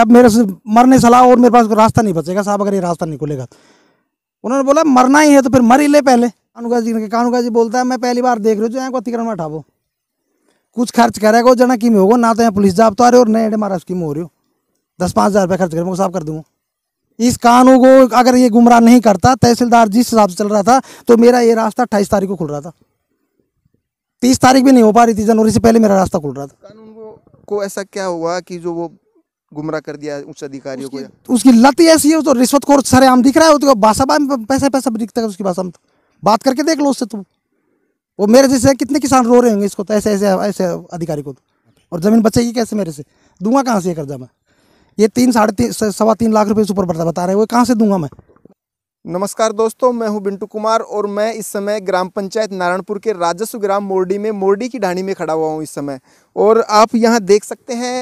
अब मेरे से मरने सलाह और मेरे पास रास्ता नहीं बचेगा साहब अगर ये रास्ता नहीं खुलेगा तो। उन्होंने बोला मरना ही है तो फिर मर ही ले पहले कानूगा जी ने कानूगा जी बोलता है मैं पहली बार देख रहा हूँ जो यहाँ को अतिक्रमण हटावो कुछ खर्च करेगा जना किम होगा ना तो यहाँ पुलिस जाप तो आ रहे हो और नए मारा स्कीम हो रही हो दस पाँच हज़ार रुपये खर्च मैं साफ कर दूंगा इस कानून को अगर ये गुमराह नहीं करता तहसीलदार जिस हिसाब से चल रहा था तो मेरा ये रास्ता अट्ठाईस तारीख को खुल रहा था तीस तारीख भी नहीं हो पा रही थी जनवरी से पहले मेरा रास्ता खुल रहा था कानून को ऐसा क्या हुआ कि जो वो गुमराह कर दिया उच्च अधिकारियों को उसकी लत ऐसी है तो को सारे आम दिख रहा है तो भाषा में पैसा पैसा दिखता है उसकी भाषा में तो। बात करके देख लो उससे तुम तो। वो मेरे जैसे कितने किसान रो रहे होंगे इसको तो ऐसे ऐसे ऐसे अधिकारी को तो और ज़मीन बचेगी कैसे मेरे से दूंगा कहाँ से कर्जा मैं ये तीन साढ़े तीन सवा तीन लाख रुपये से ऊपर बता रहे हैं वो कहाँ से दूंगा मैं नमस्कार दोस्तों मैं हूं बिंटू कुमार और मैं इस समय ग्राम पंचायत नारायणपुर के राजस्व ग्राम मोरडी में मोरडी की ढाणी में खड़ा हुआ हूं इस समय और आप यहां देख सकते हैं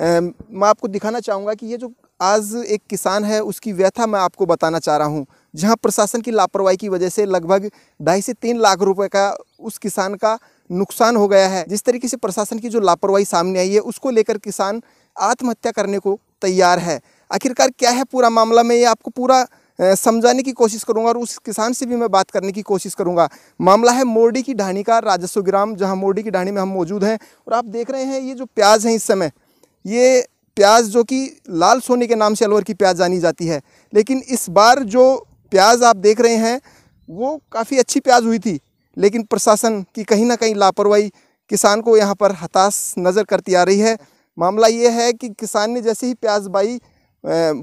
मैं आपको दिखाना चाहूँगा कि ये जो आज एक किसान है उसकी व्यथा मैं आपको बताना चाह रहा हूँ जहाँ प्रशासन की लापरवाही की वजह से लगभग ढाई से तीन लाख रुपए का उस किसान का नुकसान हो गया है जिस तरीके से प्रशासन की जो लापरवाही सामने आई है उसको लेकर किसान आत्महत्या करने को तैयार है आखिरकार क्या है पूरा मामला मैं ये आपको पूरा समझाने की कोशिश करूंगा और उस किसान से भी मैं बात करने की कोशिश करूंगा मामला है मोरडी की ढाणी का राजस्व ग्राम जहां मोरडी की ढाणी में हम मौजूद हैं और आप देख रहे हैं ये जो प्याज हैं इस समय ये प्याज जो कि लाल सोने के नाम से अलवर की प्याज जानी जाती है लेकिन इस बार जो प्याज आप देख रहे हैं वो काफ़ी अच्छी प्याज हुई थी लेकिन प्रशासन की कहीं ना कहीं लापरवाही किसान को यहाँ पर हताश नज़र करती आ रही है मामला ये है कि किसान ने जैसे ही प्याज बाई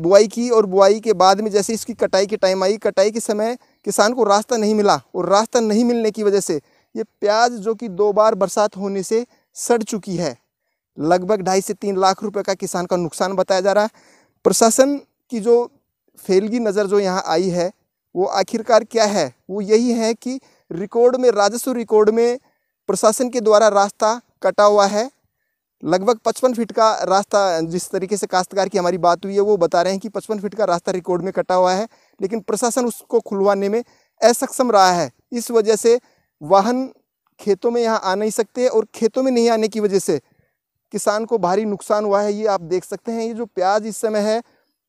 बुआई की और बुआई के बाद में जैसे इसकी कटाई के टाइम आई कटाई के समय किसान को रास्ता नहीं मिला और रास्ता नहीं मिलने की वजह से ये प्याज जो कि दो बार बरसात होने से सड़ चुकी है लगभग ढाई से तीन लाख रुपए का किसान का नुकसान बताया जा रहा है प्रशासन की जो फैलगी नज़र जो यहाँ आई है वो आखिरकार क्या है वो यही है कि रिकॉर्ड में राजस्व रिकॉर्ड में प्रशासन के द्वारा रास्ता कटा हुआ है लगभग पचपन फीट का रास्ता जिस तरीके से काश्तकार की हमारी बात हुई है वो बता रहे हैं कि पचपन फीट का रास्ता रिकॉर्ड में कटा हुआ है लेकिन प्रशासन उसको खुलवाने में असक्षम रहा है इस वजह से वाहन खेतों में यहाँ आ नहीं सकते और खेतों में नहीं आने की वजह से किसान को भारी नुकसान हुआ है ये आप देख सकते हैं ये जो प्याज इस समय है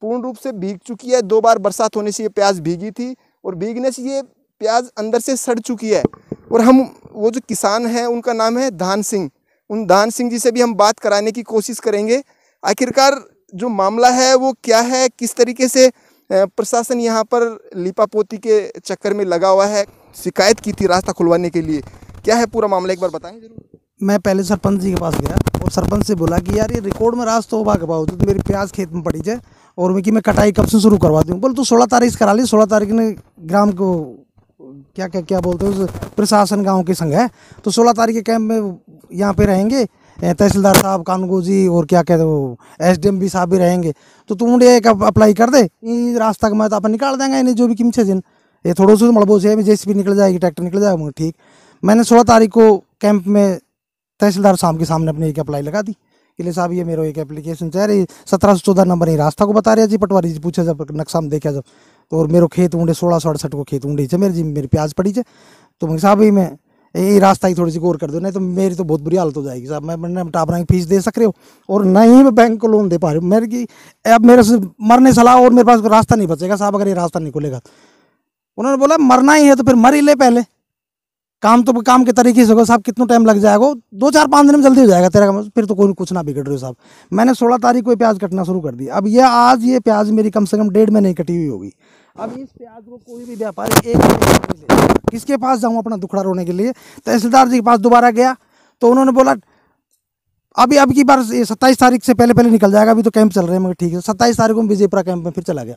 पूर्ण रूप से भीग चुकी है दो बार बरसात होने से ये प्याज भीगी थी और भीगने से ये प्याज अंदर से सड़ चुकी है और हम वो जो किसान हैं उनका नाम है धान सिंह उन धान सिंह जी से भी हम बात कराने की कोशिश करेंगे आखिरकार जो मामला है वो क्या है किस तरीके से प्रशासन यहाँ पर लिपापोती के चक्कर में लगा हुआ है शिकायत की थी रास्ता खुलवाने के लिए क्या है पूरा मामला एक बार बताएं जरूर मैं पहले सरपंच जी के पास गया और सरपंच से बोला कि यार ये रिकॉर्ड में रास्ता तो होगा के बावजूद मेरी प्याज खेत में पड़ी जाए और मैं कि मैं कटाई कब से शुरू करवा दूँ बोल तो सोलह तारीख से करा ली सोलह तारीख ने ग्राम को क्या क्या क्या बोलते हैं प्रशासन गाँव के संग है तो सोलह तारीख के कैंप में यहाँ पे रहेंगे तहसीलदार साहब कानगो जी और क्या कहते वो एस डी एम बी साहब भी रहेंगे तो तुम मुझे एक अप्लाई कर दे रास्ता का मैं तो आप निकाल देंगे इन्हें जो भी किमचे जिन ये थोड़ा सो तो मड़बोस है जे सी निकल जाएगी ट्रैक्टर निकल जाएगा ठीक मैंने सोलह तारीख को कैंप में तहसीलदार साहब के सामने अपनी एक अप्लाई लगा दी किले साहब ये मेरे एक एप्लीकेशन चाह रही सत्रह सौ चौदह नंबर ही रास्ता को बता रहे जी पटवारी जी पूछा जब नक्शा में देखा जब तो और मेरे खेत ऊँडे सोलह सौ अड़सठ को खेत ऊँडे मेरे जी मेरी प्याज पड़ी छे तो मेरे साहब ही मैं ये रास्ता ही थोड़ी सी गौर कर दो नहीं तो मेरी तो बहुत बुरी हालत हो जाएगी साहब मैं मैंने टापरा की फीस दे सक रहे हो और ना ही मैं बैंक को लोन दे पा रही हूँ मेरे की अब मेरे से मरने सलाह और मेरे पास रास्ता नहीं बचेगा साहब अगर ये रास्ता नहीं खुलेगा उन्होंने बोला मरना ही है तो फिर मर ही ले पहले काम तो काम के तरीके से होगा साहब कितना टाइम लग जाएगा दो चार पाँच दिन में जल्दी हो जाएगा तेरा काम फिर तो कोई कुछ ना बिगड़ रही साहब मैंने सोलह तारीख को प्याज कटना शुरू कर दिया अब ये आज ये प्याज मेरी कम से कम डेढ़ महीने कटी हुई होगी अब इस प्याज को कोई भी व्यापारी एक किसके पास जाऊँ अपना दुखड़ा रोने के लिए तहसीलदार जी के पास दोबारा गया तो उन्होंने बोला अभी अब की बार सत्ताईस तारीख से पहले पहले निकल जाएगा अभी तो कैंप चल रहे हैं मगर ठीक है सत्ताईस तारीख को विजयपुरा कैंप में फिर चला गया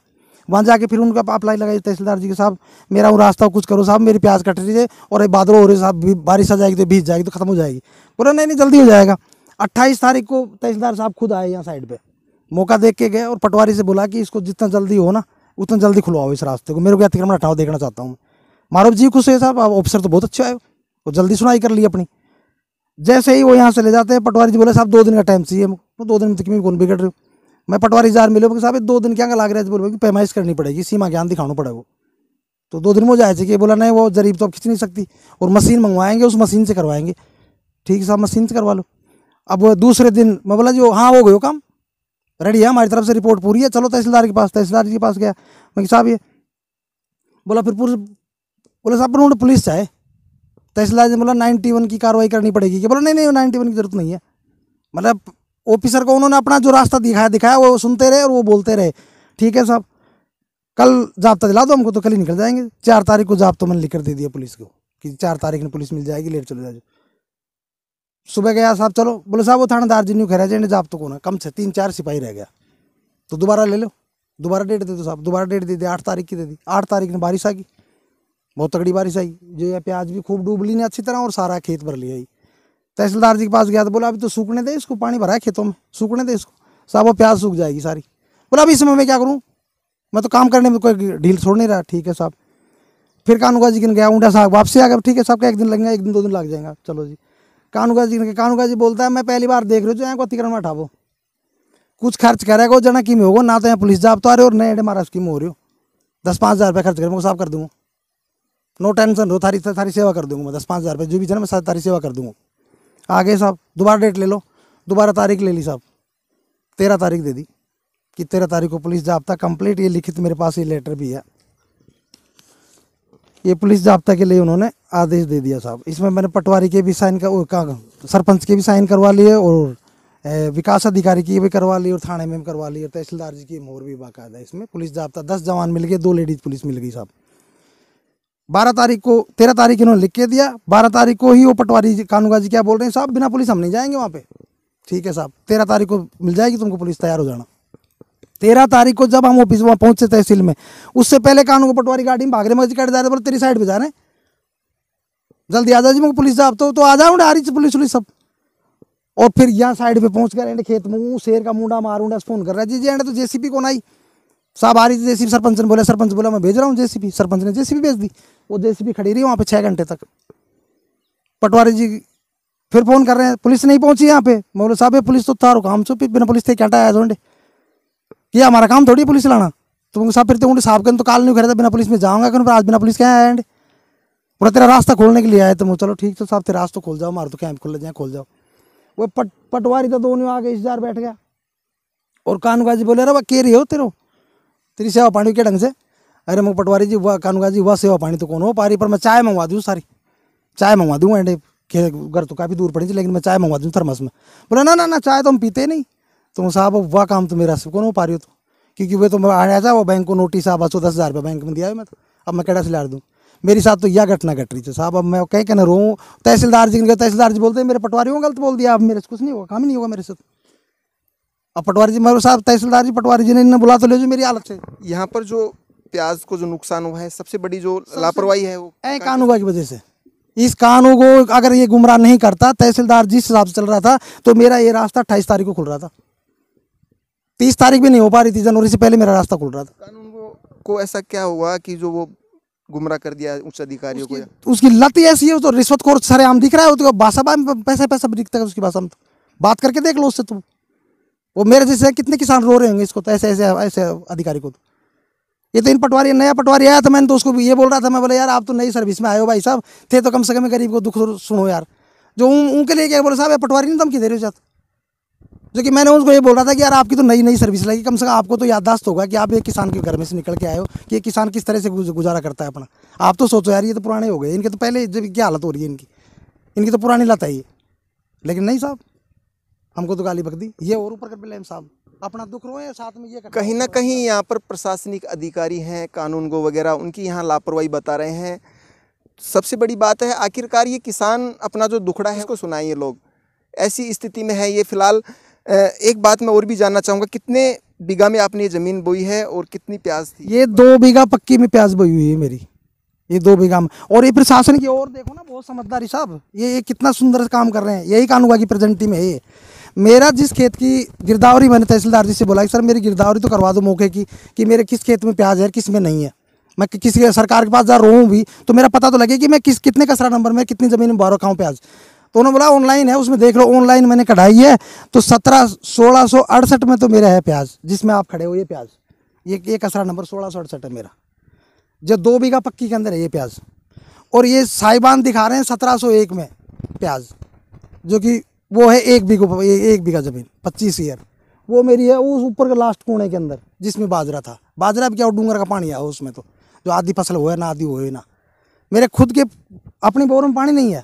वहाँ जाके फिर उनका अप्लाई लगाई तहसीलदार जी के साहब मेरा वो रास्ता कुछ करो साहब मेरी प्याज कट रही है और अभी बादलों हो रहे साहब बारिश आ जाएगी तो भीज जाएगी तो खत्म हो जाएगी बोला नहीं नहीं जल्दी हो जाएगा अट्ठाईस तारीख को तहसीलदार साहब खुद आए यहाँ साइड पर मौका देख के गए और पटवारी से बोला कि इसको जितना जल्दी हो ना उतना जल्दी खुलवाओ इस रास्ते को मेरे को अतिक्रमण हटाओ देखना चाहता हूँ मानव जी खुश है साहब ऑफिसर तो बहुत अच्छे आए वो जल्दी सुनाई कर ली अपनी जैसे ही वो यहाँ से ले जाते हैं पटवारी जी बोले साहब दो दिन का टाइम चाहिए तो दो दिन में तक तो भी कौन बिगड़ रहे हो मैं पटवारी जार मिलो कि साहब दो दिन क्या लाग रहा है बोलो कि पैमाइश करनी पड़ेगी सीमा ज्ञान दिखाना पड़ेगा तो दो दिन में जाए थे कि बोला नहीं वो जरीब तो आप खींच नहीं सकती और मशीन मंगवाएंगे उस मशीन से करवाएंगे ठीक है साहब मशीन से करवा लो अब दूसरे दिन मैं बोला जी हाँ हो गए काम रेडी है हमारी तरफ से रिपोर्ट पूरी है चलो तहसीलदार के पास तहसीलदार जी के पास गया मैं साहब ये बोला फिर पूरे बोला साहब पर पुलिस चाहे तहसीलदार ने बोला नाइन्टी वन की कार्रवाई करनी पड़ेगी कि बोला नहीं नहीं नाइन्टी वन की जरूरत नहीं है मतलब ऑफिसर को उन्होंने अपना जो रास्ता दिखाया दिखाया वो सुनते रहे और वो बोलते रहे ठीक है साहब कल जबता दिला दो हमको तो कल ही निकल जाएंगे चार तारीख को तो मैंने लिखकर दे दिया पुलिस को कि चार तारीख में पुलिस मिल जाएगी लेट चले जाओ सुबह गया साहब चलो बोले साहब वो थानेदार जी न्यू जाए जाब तो कौन है कम से तीन चार सिपाही रह गया तो दोबारा ले लो दोबारा डेट दे दो साहब दोबारा डेट दे दी आठ तारीख की दे दी आठ तारीख ने बारिश आ गई बहुत तगड़ी बारिश आई जो ये प्याज भी खूब डूब ली ने अच्छी तरह और सारा खेत भर लिया तहसीलदार जी के पास गया तो बोला अभी तो सूखने दे इसको पानी भरा है खेतों में सूखने दे इसको साहब वो प्याज सूख जाएगी सारी बोला अभी इसमें मैं क्या करूँ मैं तो काम करने में कोई ढील छोड़ नहीं रहा ठीक है साहब फिर कानूगा जी गया ऊँडा साहब वापसी आ गया ठीक है साहब का एक दिन लगेगा एक दिन दो दिन लग जाएगा चलो जी कानूगा जी के कानूगा जी बोलता है मैं पहली बार देख रहे हो जो यहाँ को अतिक्रमण वो कुछ खर्च करेगा वो जना किम होगा ना तो यहाँ पुलिस जाप तो आ रहे हो और नए महाराज स्कीम हो रही हो दस पाँच हज़ार रुपये खर्च करें मैं साफ कर दूँगा नो टेंशन रो थारी थारी सेवा कर दूँगा मैं दस पाँच हज़ार रुपये जो भी जाना मैं सारी सेवा कर दूँगा आ गए साहब दोबारा डेट ले लो दोबारा तारीख ले ली साहब तेरह तारीख दे दी कि तेरह तारीख को पुलिस जाब्ता कंप्लीट ये लिखित मेरे पास ये लेटर भी है ये पुलिस जाब्ता के लिए उन्होंने आदेश दे दिया साहब इसमें मैंने पटवारी के भी साइन कर सरपंच के भी साइन करवा लिए और विकास अधिकारी की भी करवा ली और थाने में करवा ली और तहसीलदार जी की मोर भी बाकायदा इसमें पुलिस जाब्ता दस जवान मिल गए दो लेडीज़ पुलिस मिल गई साहब बारह तारीख को तेरह तारीख इन्होंने लिख के दिया बारह तारीख को ही वो पटवारी कानूगा जी क्या बोल रहे हैं साहब बिना पुलिस हम नहीं जाएंगे वहाँ पे ठीक है साहब तेरह तारीख को मिल जाएगी तुमको पुलिस तैयार हो जाना तेरह तारीख को जब हम ऑफिस वहाँ पहुँचे तहसील में उससे पहले कानूगा पटवारी गाड़ी में भागरे मस्जिद कट जा रहे बोले तेरी साइड पर जा रहे हैं जल्दी आ जा जी मुझे पुलिस साहब तो, तो आ जाओ आ रही पुलिस वुलिस सब और फिर यहाँ साइड पर पहुँच कर खेत में शेर का मुंडा उड़ा फोन कर रहा है जी जी एंड तो जेसीपी कौन आई साहब आ रही थी जेसीबी सरपंच ने बोला सरपंच बोला मैं भेज रहा हूँ जेसीबी सरपंच ने जेसीबी भेज दी वो जेसीबी खड़ी रही वहाँ पे छः घंटे तक पटवारी जी फिर फ़ोन कर रहे हैं पुलिस नहीं पहुँची यहाँ पे मोलो साहब ये पुलिस तो था रुका हम चुप बिना पुलिस थे क्या आया जोडे ये हमारा काम थोड़ी पुलिस लाना तुम साहब फिर तो साहब के तो काल नहीं खड़े बिना पुलिस में जाऊँगा क्यों आज बिना पुलिस के आया एंड बोला तेरा रास्ता खोलने के लिए आया तो चलो ठीक तो साहब तेरा रास्ता खोल जाओ मारो तो कैंप खोल जाए खोल जाओ वो पट पटवारी तो दोनों आगे इस बैठ गया और कानू जी बोले अरे वह के रही हो तेरे तेरी सेवा पानी के ढंग से अरे मग पटवारी जी वह कानूगा जी वह सेवा पानी तो कौन हो पारी पर मैं चाय मंगवा दूँ सारी चाय मंगवा दूँ एंड घर तो काफ़ी दूर पड़ी थी लेकिन मैं चाय मंगवा दूँ थर्मस में बोला ना ना ना चाय तो हम पीते नहीं तो साहब वह काम तो मेरा से कौन हो पा रही हो तो क्योंकि वह तो मैं आया था वो बैंक को नोटिस आप सौ दस हज़ार रुपये बैंक में दिया है मैं तो अब मैं कैडा लाड़ दूँ मेरे साथ तो यह घटना घट रही थी साहब अब मैं कहीं कहना रो तहसीलदार जी ने तहसीलदार जी बोलते हैं मेरे पटवारी हो गलत बोल दिया अब मेरे से कुछ नहीं होगा काम ही नहीं होगा मेरे साथ अब पटवारी जी मेरे साहब तहसीलदार जी पटवारी जी ने इन्हें बुला तो ले जो मेरी हालत से यहाँ पर जो प्याज को जो नुकसान हुआ है सबसे बड़ी जो लापरवाही है वो कानूबा की वजह से इस कानू को अगर ये गुमराह नहीं करता तहसीलदार जिस हिसाब से चल रहा था तो मेरा ये रास्ता अट्ठाईस तारीख को खुल रहा था तीस तारीख भी नहीं हो पा रही थी जनवरी से पहले मेरा रास्ता खुल रहा था कानून को, ऐसा क्या हुआ कि जो वो गुमराह कर दिया उच्च अधिकारियों को उसकी लत ऐसी है तो रिश्वत खोर सरेआम दिख रहा है तो भाषा पैसा पैसा दिखता है उसकी भाषा में तो। बात करके देख लो उससे तुम तो। वो मेरे जैसे कितने किसान रो रहे होंगे इसको तो ऐसे ऐसे ऐसे अधिकारी को तो ये तो इन पटवारी नया पटवारी आया था मैंने तो उसको भी ये बोल रहा था मैं बोले यार आप तो नई सर्विस में आए हो भाई साहब थे तो कम से कम गरीब को दुख सुनो यार जो उनके लिए क्या बोले साहब ये पटवारी नहीं धमकी दे रहे हो जाते जो कि मैंने उनको ये बोल रहा था कि यार आपकी तो नई नई सर्विस लगी कम से कम आपको तो याददाश्त होगा कि आप एक किसान के घर में से निकल के आए हो कि ये किसान किस तरह से गुजारा करता है अपना आप तो सोचो यार ये तो पुराने हो गए इनके तो पहले जब क्या हालत हो रही है इनकी इनकी तो पुरानी लत है ये लेकिन नहीं साहब हमको तो गाली बगदी ये और ऊपर कर बिल्ला साहब अपना दुख रोए साथ में ये कहीं ना कहीं यहाँ पर प्रशासनिक अधिकारी हैं कानून गो वगैरह उनकी यहाँ लापरवाही बता रहे हैं सबसे बड़ी बात है आखिरकार ये किसान अपना जो दुखड़ा है उसको सुनाइए लोग ऐसी स्थिति में है ये फिलहाल एक बात मैं और भी जानना चाहूँगा कितने बीघा में आपने ये ज़मीन बोई है और कितनी प्याज थी ये दो बीघा पक्की में प्याज बोई हुई है मेरी ये दो बीघा में और ये प्रशासन की ओर देखो ना बहुत समझदारी साहब ये, ये कितना सुंदर काम कर रहे हैं यही कानूगा की प्रेजेंटी में है ये मेरा जिस खेत की गिरदावरी मैंने तहसीलदार जी से बोला कि सर मेरी गिरदावरी तो करवा दो मौके की कि मेरे किस खेत में प्याज है किस में नहीं है मैं किसी सरकार के पास जा रहा हूँ भी तो मेरा पता तो लगे कि मैं किस कितने कसरा नंबर में कितनी ज़मीन में बारह खाऊँ प्याज तो उन्होंने बोला ऑनलाइन है उसमें देख लो ऑनलाइन मैंने कढ़ाई है तो सत्रह सोलह सौ अड़सठ में तो मेरा है प्याज जिसमें आप खड़े हो ये प्याज ये ये कसरा नंबर सोलह सौ अड़सठ है मेरा जो दो बीघा पक्की के अंदर है ये प्याज और ये साइबान दिखा रहे हैं सत्रह सौ एक में प्याज जो कि वो है एक बीघा एक बीघा ज़मीन पच्चीस ईयर वो मेरी है उस ऊपर के लास्ट कोने के अंदर जिसमें बाजरा था बाजरा भी क्या डूंगर का पानी आया उसमें तो जो आधी फसल हो ना आधी हो ना मेरे खुद के अपनी बोर में पानी नहीं है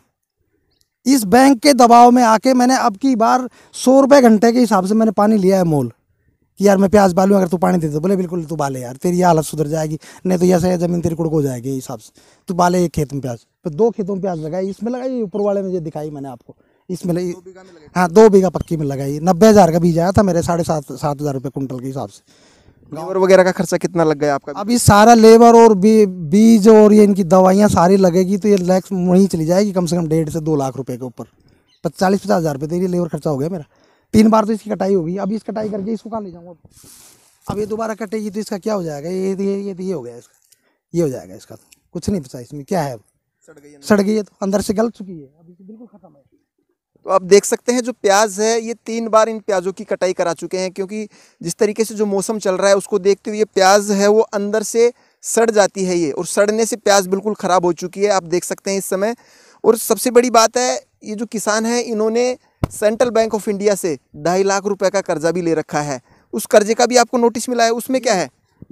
इस बैंक के दबाव में आके मैंने अब की बार सौ रुपये घंटे के हिसाब से मैंने पानी लिया है मोल कि यार मैं प्याज बालू अगर तू पानी दे दे तो बोले बिल्कुल तू बाले यार तेरी हालत सुधर जाएगी नहीं तो ऐसा ज़मीन तेरी कुड़क हो जाएगी हिसाब से तू बाले एक खेत में प्याज तो दो खेतों में प्याज लगाई इसमें लगाई ऊपर वाले में जो दिखाई मैंने आपको इसमें लगी हाँ दो बीघा पक्की में लगाई नब्बे हज़ार का बीज आया था मेरे साढ़े सात सात हज़ार रुपये कुंटल के हिसाब से लेबर वगैरह का खर्चा कितना लग गया आपका अभी सारा लेबर और बी, बीज और ये इनकी दवाइयाँ सारी लगेगी तो ये लैक्स वहीं चली जाएगी कम से कम डेढ़ से दो लाख रुपये के ऊपर चालीस पचास हज़ार रुपये देखिए लेबर खर्चा हो गया मेरा तीन बार तो इसकी कटाई होगी अभी इस कटाई करके इसको कहाँ ले जाऊँगा अब ये दोबारा कटेगी तो इसका क्या हो जाएगा ये ये ये ये हो गया इसका ये हो जाएगा इसका कुछ नहीं बचा इसमें क्या है सड़ गई सड़ गई है तो अंदर से गल चुकी है अभी बिल्कुल खत्म है तो आप देख सकते हैं जो प्याज है ये तीन बार इन प्याज़ों की कटाई करा चुके हैं क्योंकि जिस तरीके से जो मौसम चल रहा है उसको देखते हुए ये प्याज है वो अंदर से सड़ जाती है ये और सड़ने से प्याज बिल्कुल ख़राब हो चुकी है आप देख सकते हैं इस समय और सबसे बड़ी बात है ये जो किसान है इन्होंने सेंट्रल बैंक ऑफ इंडिया से ढाई लाख रुपये का कर्जा भी ले रखा है उस कर्जे का भी आपको नोटिस मिला है उसमें क्या है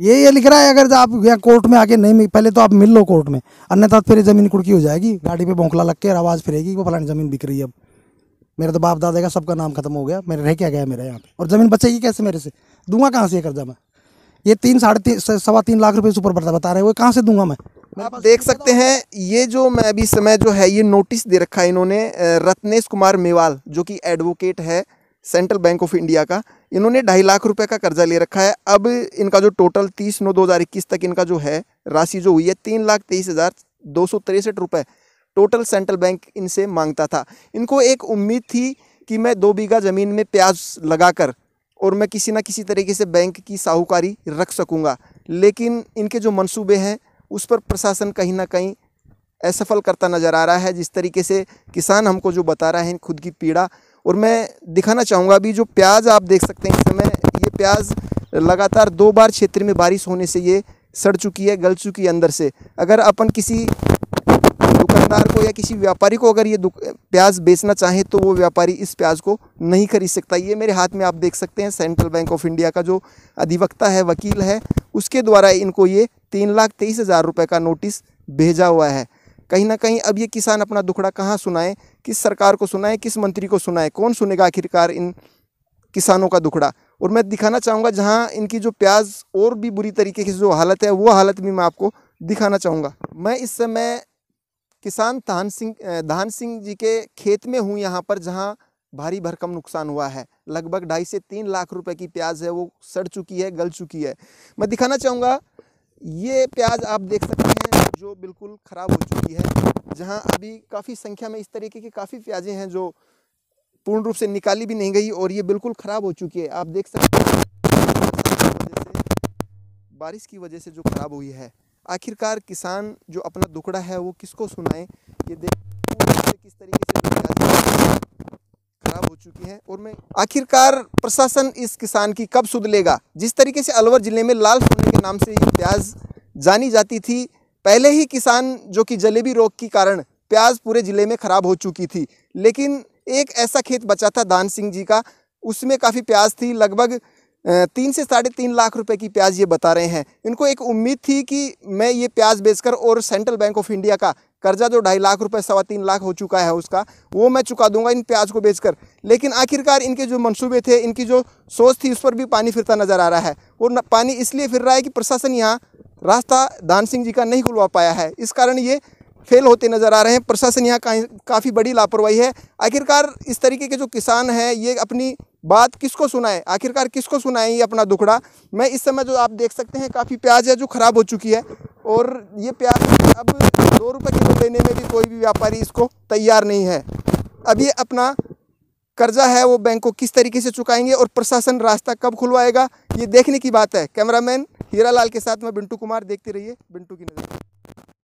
ये ये लिख रहा है अगर आप यहाँ कोर्ट में आके नहीं पहले तो आप मिल लो कोर्ट में अन्यथा फिर जमीन कुड़की हो जाएगी गाड़ी पे बौखला लग के आवाज़ फिरेगी वो फलानी जमीन बिक रही है अब मेरे तो बाप दादा का सबका नाम खत्म हो गया मेरे रह क्या गया मेरा यहाँ पे और ज़मीन बचेगी कैसे मेरे से दूंगा कहाँ से कर्जा मैं ये तीन साढ़े तीन सवा तीन लाख रुपए से ऊपर बता बता रहे हैं कहाँ से दूंगा मैं आप देख सकते हैं ये जो मैं अभी समय जो है ये नोटिस दे रखा है इन्होंने रत्नेश कुमार मेवाल जो कि एडवोकेट है सेंट्रल बैंक ऑफ इंडिया का इन्होंने ढाई लाख रुपए का कर्जा ले रखा है अब इनका जो टोटल तीस नौ दो तक इनका जो है राशि जो हुई है तीन लाख तेईस हज़ार दो सौ तिरसठ रुपये टोटल सेंट्रल बैंक इनसे मांगता था इनको एक उम्मीद थी कि मैं दो बीघा ज़मीन में प्याज लगाकर और मैं किसी ना किसी तरीके से बैंक की साहूकारी रख सकूँगा लेकिन इनके जो मंसूबे हैं उस पर प्रशासन कहीं ना कहीं असफल करता नज़र आ रहा है जिस तरीके से किसान हमको जो बता रहे हैं खुद की पीड़ा और मैं दिखाना चाहूँगा अभी जो प्याज आप देख सकते हैं इस समय ये प्याज लगातार दो बार क्षेत्र में बारिश होने से ये सड़ चुकी है गल चुकी है अंदर से अगर अपन किसी दुकानदार को या किसी व्यापारी को अगर ये प्याज बेचना चाहे तो वो व्यापारी इस प्याज को नहीं खरीद सकता ये मेरे हाथ में आप देख सकते हैं सेंट्रल बैंक ऑफ इंडिया का जो अधिवक्ता है वकील है उसके द्वारा इनको ये तीन लाख तेईस हज़ार रुपये का नोटिस भेजा हुआ है कहीं ना कहीं अब ये किसान अपना दुखड़ा कहाँ सुनाए किस सरकार को सुनाए किस मंत्री को सुनाए कौन सुनेगा आखिरकार इन किसानों का दुखड़ा और मैं दिखाना चाहूँगा जहाँ इनकी जो प्याज और भी बुरी तरीके की जो हालत है वो हालत भी मैं आपको दिखाना चाहूँगा मैं इस समय किसान धान सिंह धान सिंह जी के खेत में हूँ यहाँ पर जहाँ भारी भरकम नुकसान हुआ है लगभग ढाई से तीन लाख रुपए की प्याज है वो सड़ चुकी है गल चुकी है मैं दिखाना चाहूँगा ये प्याज आप देख सकते हैं जो बिल्कुल ख़राब हो चुकी है जहाँ अभी काफ़ी संख्या में इस तरीके की काफ़ी प्याजें हैं जो पूर्ण रूप से निकाली भी नहीं गई और ये बिल्कुल ख़राब हो चुकी है आप देख सकते हैं बारिश की वजह से जो ख़राब हुई है आखिरकार किसान जो अपना दुखड़ा है वो किसको सुनाए ये देख किस तरीके से खराब हो चुकी है और मैं आखिरकार प्रशासन इस किसान की कब सुध लेगा जिस तरीके से अलवर ज़िले में लाल सोने के नाम से ये प्याज जानी जाती थी पहले ही किसान जो कि जलेबी रोग के कारण प्याज पूरे ज़िले में ख़राब हो चुकी थी लेकिन एक ऐसा खेत बचा था दान सिंह जी का उसमें काफ़ी प्याज थी लगभग तीन से साढ़े तीन लाख रुपए की प्याज ये बता रहे हैं इनको एक उम्मीद थी कि मैं ये प्याज बेचकर और सेंट्रल बैंक ऑफ इंडिया का कर्जा जो ढाई लाख रुपए सवा तीन लाख हो चुका है उसका वो मैं चुका दूंगा इन प्याज को बेचकर लेकिन आखिरकार इनके जो मंसूबे थे इनकी जो सोच थी उस पर भी पानी फिरता नज़र आ रहा है और पानी इसलिए फिर रहा है कि प्रशासन यहाँ रास्ता दान सिंह जी का नहीं खुलवा पाया है इस कारण ये फेल होते नज़र आ रहे हैं प्रशासन यहाँ का, काफ़ी बड़ी लापरवाही है आखिरकार इस तरीके के जो किसान हैं ये अपनी बात किसको सुनाए आखिरकार किसको सुनाए ये अपना दुखड़ा मैं इस समय जो आप देख सकते हैं काफ़ी प्याज है जो ख़राब हो चुकी है और ये प्याज अब दो रुपये किलो लेने में भी कोई भी व्यापारी इसको तैयार नहीं है अब ये अपना कर्जा है वो बैंक को किस तरीके से चुकाएंगे और प्रशासन रास्ता कब खुलवाएगा ये देखने की बात है कैमरामैन हीरा के साथ मैं बिंटू कुमार देखते रहिए बिंटू की नज़र